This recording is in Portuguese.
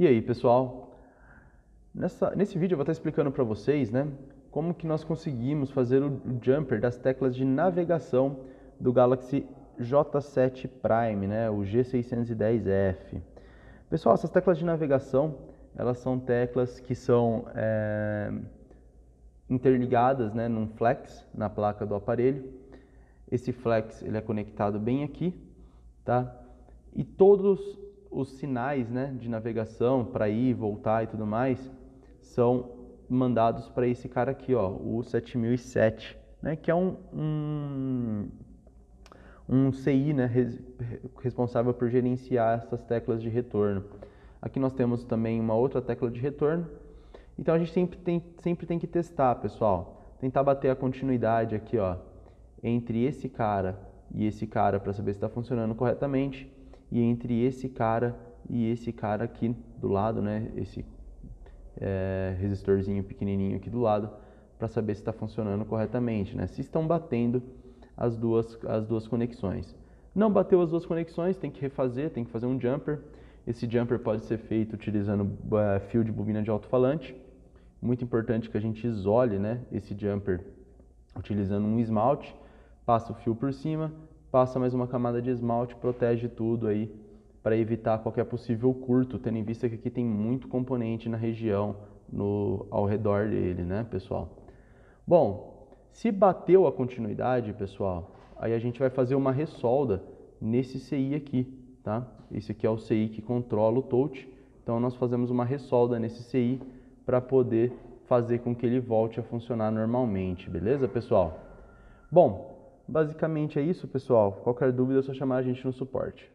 E aí, pessoal? Nessa, nesse vídeo eu vou estar explicando para vocês né, como que nós conseguimos fazer o jumper das teclas de navegação do Galaxy J7 Prime, né, o G610F. Pessoal, essas teclas de navegação, elas são teclas que são é, interligadas né, num flex na placa do aparelho. Esse flex ele é conectado bem aqui, tá? E todos os sinais né, de navegação para ir, voltar e tudo mais são mandados para esse cara aqui, ó, o 7007, né, que é um, um, um CI né, res, responsável por gerenciar essas teclas de retorno. Aqui nós temos também uma outra tecla de retorno. Então a gente sempre tem, sempre tem que testar, pessoal. Tentar bater a continuidade aqui ó, entre esse cara e esse cara para saber se está funcionando corretamente e entre esse cara e esse cara aqui do lado, né? Esse é, resistorzinho pequenininho aqui do lado para saber se está funcionando corretamente, né? Se estão batendo as duas, as duas conexões. Não bateu as duas conexões, tem que refazer, tem que fazer um jumper. Esse jumper pode ser feito utilizando uh, fio de bobina de alto-falante. Muito importante que a gente isole né, esse jumper utilizando um esmalte, passa o fio por cima, passa mais uma camada de esmalte, protege tudo aí para evitar qualquer possível curto, tendo em vista que aqui tem muito componente na região, no ao redor dele, né, pessoal? Bom, se bateu a continuidade, pessoal, aí a gente vai fazer uma ressolda nesse CI aqui, tá? Esse aqui é o CI que controla o touch, então nós fazemos uma ressolda nesse CI para poder fazer com que ele volte a funcionar normalmente, beleza, pessoal? Bom, Basicamente é isso, pessoal. Qualquer dúvida é só chamar a gente no suporte.